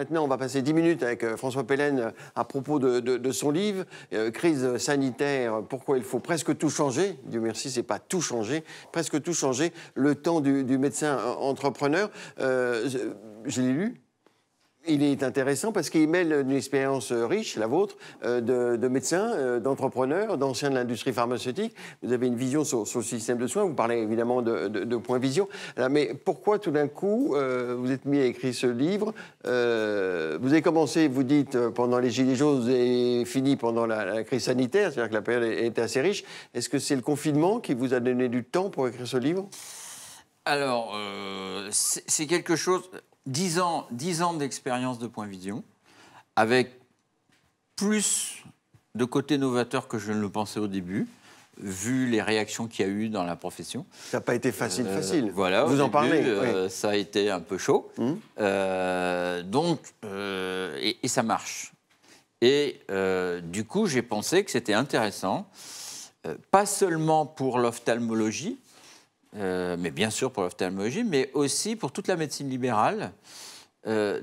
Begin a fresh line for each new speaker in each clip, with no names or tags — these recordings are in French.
Maintenant, on va passer 10 minutes avec euh, François Pellen euh, à propos de, son livre, euh, Crise sanitaire, pourquoi il faut presque tout changer. Dieu merci, ce n'est pas tout changer, presque tout changer. Le temps du, médecin entrepreneur. je l'ai lu, il est intéressant parce qu'il mêle une expérience euh, riche, la vôtre, euh, de, de, médecins, d'ancien euh, d'entrepreneurs, de l'industrie pharmaceutique. Vous avez une vision sur, le système de soins, vous parlez évidemment de, points de point vision. mais pourquoi tout d'un coup vous êtes mis à écrire ce livre Vous avez commencé, vous dites, pendant les Gilets jaunes, vous avez fini pendant la, crise sanitaire, c'est-à-dire que la période était assez riche. Est-ce que c'est le confinement qui vous a donné du temps pour écrire ce livre
alors, c'est quelque chose. 10 ans, 10 ans d'expérience de Point Vision, avec plus de côté novateur que je ne le pensais au début, vu les réactions qu'il y a eu dans la profession. Ça n'a pas été facile, euh, facile. Voilà, vous en parlez. Euh, ça a été un peu chaud. Mmh. Euh, donc, et, et, ça marche. Et du coup, j'ai pensé que c'était intéressant, pas seulement pour l'ophtalmologie, euh, mais bien sûr pour l'ophtalmologie, mais aussi pour toute la médecine libérale, euh,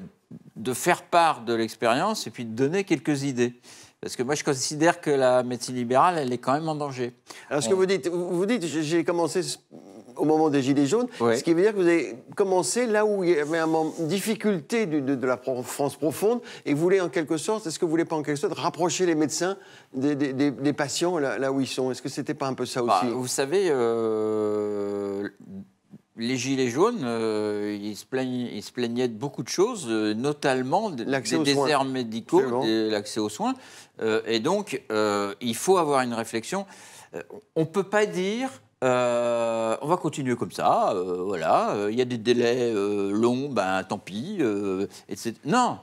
de faire part de l'expérience et puis de donner quelques idées. Parce que moi, je considère que la médecine
libérale, elle est quand même en danger. Alors, ce que vous dites, vous dites, j'ai commencé au moment des Gilets jaunes, ce qui veut dire que vous avez commencé là où il y avait une difficulté de, la France profonde et vous voulez en quelque sorte, est-ce que vous voulez pas en quelque sorte rapprocher les médecins des, patients là, là, où ils sont Est-ce que c'était pas un peu ça bah, aussi Vous
savez. Euh, les Gilets jaunes, euh, ils, se ils, se plaignaient de beaucoup de choses, euh, notamment des déserts soins. médicaux, l'accès aux soins. et donc, il faut avoir une réflexion. on ne peut pas dire euh, on va continuer comme ça, euh, voilà. Euh, il y a des délais longs, ben tant pis, etc. Non,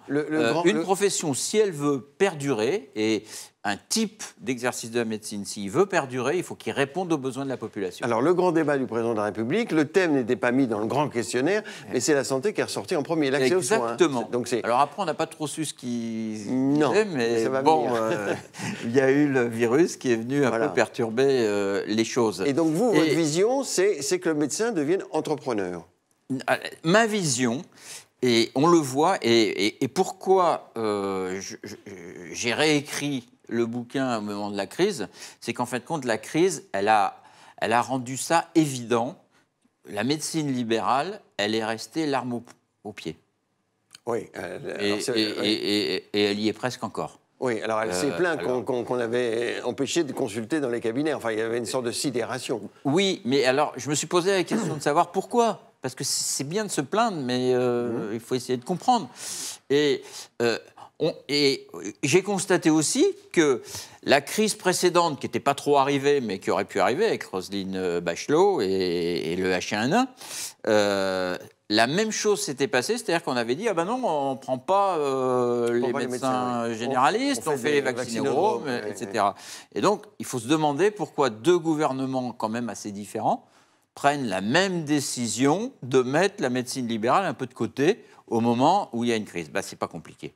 une profession, si elle veut perdurer, et un type d'exercice de la médecine, s'il veut perdurer, il faut qu'il réponde aux besoins de la population.
Alors, le grand débat du président de la République, le thème n'était pas mis dans le grand questionnaire, mais c'est la santé qui est ressortie en premier, l'accès aux soins. Exactement. Donc Alors
après, on n'a pas trop su ce qui. Non. mais bon, euh,
il y a eu le virus qui est venu un peu perturber euh, les choses. Et donc, vous, votre vision, c'est que le médecin devienne entrepreneur ah, Ma vision, et on le voit, et,
pourquoi euh, j'ai réécrit le bouquin au moment de la crise, c'est qu'en fin de compte, la crise, elle a, elle a rendu ça évident. La médecine libérale, elle est restée l'arme au, pied. Oui. Euh, et, et elle y est presque encore.
Oui, alors elle s'est euh, plainte qu'on avait empêché de consulter dans les cabinets. Enfin, il y avait une sorte de sidération. Oui, mais alors je me suis posé la question de
savoir pourquoi. Parce que c'est bien de se plaindre, mais euh, mmh. il faut essayer de comprendre. Et et euh, j'ai constaté aussi que la crise précédente, qui n'était pas trop arrivée, mais qui aurait pu arriver avec Roselyne euh, Bachelot et, le H1N1, euh, la même chose s'était passée, c'est-à-dire qu'on avait dit ah ben non, on ne prend pas les, médecins, généralistes, on, fait, on fait, les vaccins etc. Et donc, il faut se demander pourquoi deux gouvernements quand même assez différents prennent la même décision de mettre la médecine libérale un peu de côté au moment où il y a une crise. Bah, ben, ce c'est pas compliqué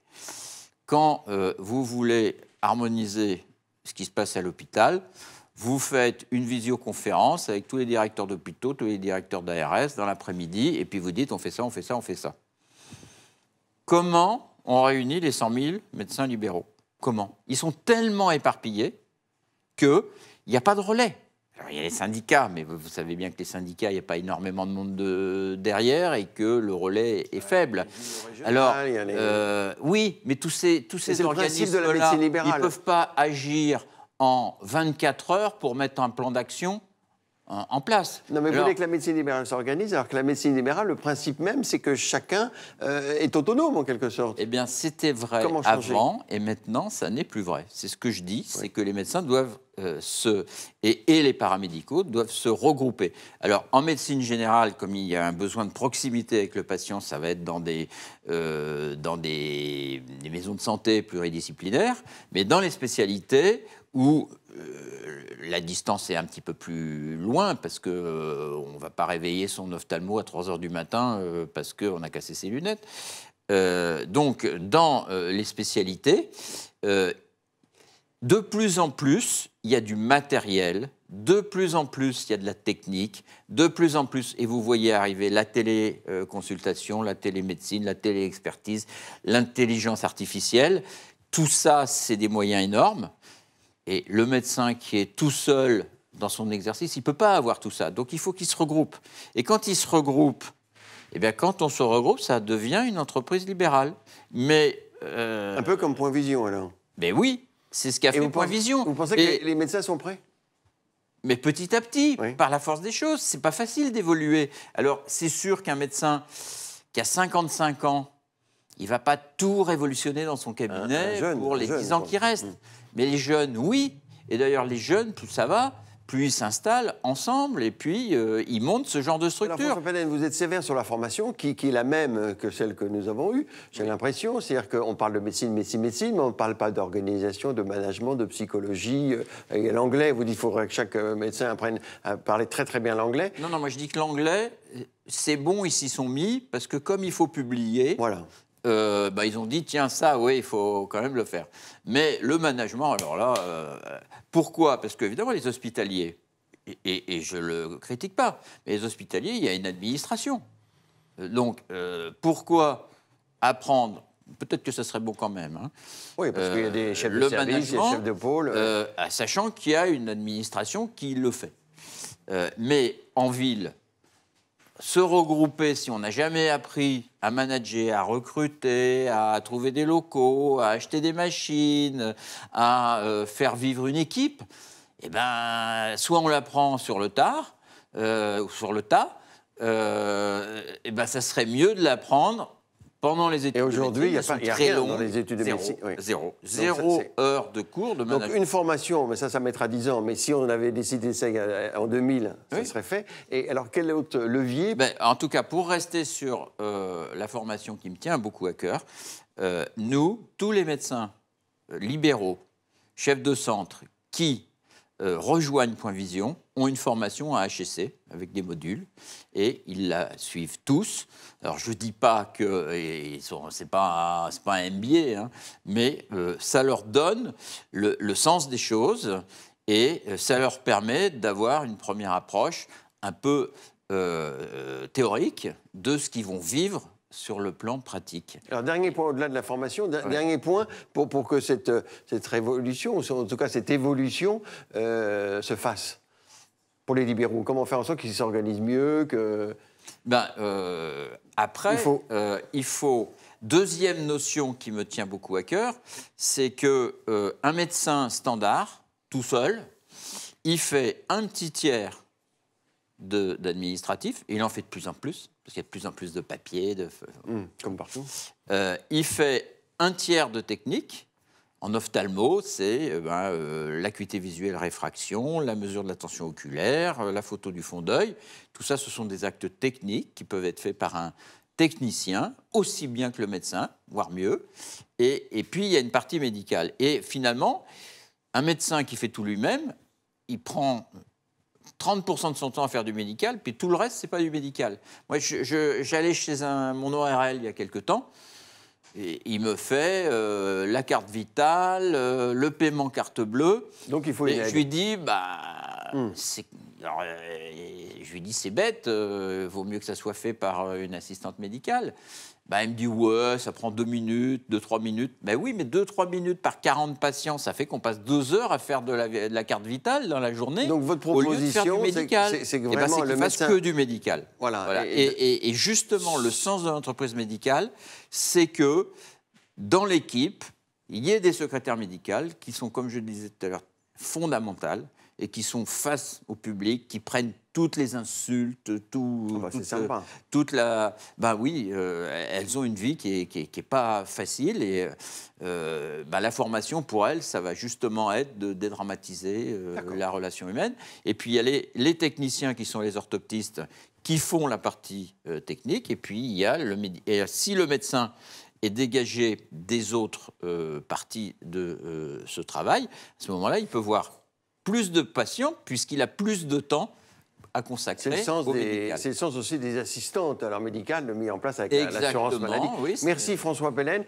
quand euh, vous voulez harmoniser ce qui se passe à l'hôpital, vous faites une visioconférence avec tous les directeurs d'hôpitaux, tous les directeurs d'ARS dans l'après-midi, et puis vous dites on fait ça, on fait ça, on fait ça. Comment on réunit les 100 000 médecins libéraux Comment Ils sont tellement éparpillés qu'il n'y a pas de relais il y a les syndicats, mais vous savez bien que les syndicats, il n'y a pas énormément de monde euh, derrière et que le relais est faible. Alors, euh, oui, mais tous ces, tous ces organismes-là, ils ne peuvent pas agir en 24 heures pour mettre un plan d'action euh, en, place. Non, mais vous voulez que
la médecine libérale s'organise, alors que la médecine libérale, le principe même, c'est que chacun est autonome en quelque sorte. Eh bien, c'était vrai avant,
et maintenant, ça n'est plus vrai. C'est ce que je dis, c'est que les médecins doivent euh, et, les paramédicaux doivent se regrouper. Alors en médecine générale, comme il y a un besoin de proximité avec le patient, ça va être dans des, euh, dans des, maisons de santé pluridisciplinaires, mais dans les spécialités où euh, la distance est un petit peu plus loin parce que ne on va pas réveiller son ophtalmo à 3 h du matin parce qu'on a cassé ses lunettes. donc dans les spécialités, de plus en plus, il y a du matériel, de plus en plus, il y a de la technique, de plus en plus, et vous voyez arriver la téléconsultation, la télémédecine, la téléexpertise, l'intelligence artificielle. Tout ça, c'est des moyens énormes. Et le médecin qui est tout seul dans son exercice, il ne peut pas avoir tout ça. Donc il faut qu'il se regroupe. Et quand il se regroupe, eh bien, quand on se regroupe, ça devient une entreprise libérale. Mais. Euh, Un peu comme Point Vision, alors. Mais ben oui, c'est ce qu'a fait Point Vision. Vous pensez que les médecins sont prêts mais petit à petit, par la force des choses, c'est pas facile d'évoluer. Alors, c'est sûr qu'un médecin qui a 55 ans, il va pas tout révolutionner dans son cabinet pour les 10 ans qui restent. Mm. Mais les jeunes, oui. Et
d'ailleurs, les jeunes, tout ça va plus ils s'installent ensemble et puis euh, ils montent ce genre de structure. Alors, vous êtes sévère sur la formation qui, qui, est la même que celle que nous avons eue, j'ai l'impression. C'est-à-dire qu'on parle de médecine, médecine, médecine, mais on ne parle pas d'organisation, de management, de psychologie euh, et l'anglais. Vous dites qu'il faudrait que chaque euh, médecin apprenne à parler très très bien l'anglais.
Non, non, moi je dis que l'anglais, c'est bon, ils s'y sont mis, parce que comme il faut publier, voilà. Euh, bah, ils ont dit tiens ça oui il faut quand même le faire. Mais le management alors là euh, pourquoi Parce qu'évidemment les hospitaliers et, et, ne je le critique pas, mais les hospitaliers il y a une administration. Euh, donc pourquoi apprendre Peut-être que ce serait bon quand même. Hein, oui, parce qu'il y a des chefs de service, des chefs de pôle. sachant qu'il y a une administration qui le fait. mais en ville, se regrouper, si on n'a jamais appris à manager, à recruter, à trouver des locaux, à acheter des machines, à euh, faire vivre une équipe, eh ben, soit on l'apprend sur le tard, euh, sur le tas, euh, eh ben, ça serait mieux de l'apprendre pendant les études et aujourd'hui, il y a pas très les études de médecine. Zéro, zéro
heure de cours de management. Donc une formation, mais ça, ça mettra 10 ans. Mais si on avait décidé ça en 2000, ça serait fait. Et alors quel autre levier ben, En tout cas, pour rester sur euh, la formation qui me tient beaucoup à cœur,
euh, nous, tous les médecins euh, libéraux, chefs de centre, qui euh, rejoignent Point Vision, ont une formation à HSC avec des modules et ils la suivent tous. Alors je ne dis pas que ce n'est pas, pas, un MBA, hein, mais euh, ça leur donne le, sens des choses et euh, ça leur permet d'avoir une première approche un peu théorique de ce qu'ils vont vivre sur le plan pratique.
Alors, dernier point au-delà de la formation, dernier point pour, que cette, révolution, ou en tout cas cette évolution, euh, se fasse pour les libéraux Comment faire en sorte qu'ils s'organisent mieux que... ben, euh, Après, euh, il faut... Deuxième notion
qui me tient beaucoup à cœur, c'est que un médecin standard, tout seul, il fait un petit tiers d'administratif Il en fait de plus en plus, parce qu'il y a de plus en plus de papiers. De... Hmm, comme partout. Euh, il fait un tiers de technique. En ophtalmo, c'est eh ben, euh, l'acuité visuelle réfraction, la mesure de la tension oculaire, euh, la photo du fond d'œil. Tout ça, ce sont des actes techniques qui peuvent être faits par un technicien, aussi bien que le médecin, voire mieux. Et, et puis, il y a une partie médicale. Et finalement, un médecin qui fait tout lui-même, il prend 30% de son temps à faire du médical, puis tout le reste, c'est pas du médical. Moi, j'allais chez un, mon ORL il y a quelque temps, et il me fait euh, la carte vitale, euh, le paiement carte bleue. Donc il faut. Et je lui dis, bah, hmm. Euh, je lui dis, c'est bête, euh, vaut mieux que ça soit fait par euh, une assistante médicale. Bah, elle me dit, ouais, ça prend deux minutes, deux, trois minutes. Ben oui, mais deux, trois minutes par 40 patients, ça fait qu'on passe deux heures à faire de la, carte vitale dans la journée. Donc votre proposition, c'est que eh ben, vraiment le fasse que du médical. Voilà. Et, et, justement, le sens de l'entreprise médicale, c'est que dans l'équipe, il y ait des secrétaires médicales qui sont, comme je le disais tout à l'heure, fondamentales et qui sont face au public, qui prennent toutes les insultes, tout, ah bah, toute, la... Bah oui, euh, elles ont une vie qui est, qui est, pas facile et euh, bah, la formation pour elles, ça va justement être de dédramatiser euh, la relation humaine. Et puis il y a les, techniciens qui sont les orthoptistes qui font la partie technique et puis il y a le et si le médecin est dégagé des autres parties de ce travail, à ce moment-là, il peut voir
plus de patients puisqu'il a plus de temps à consacrer. C'est le, sens aussi des assistantes à leur médicale mis en place avec l'assurance maladie. Merci François Pellen.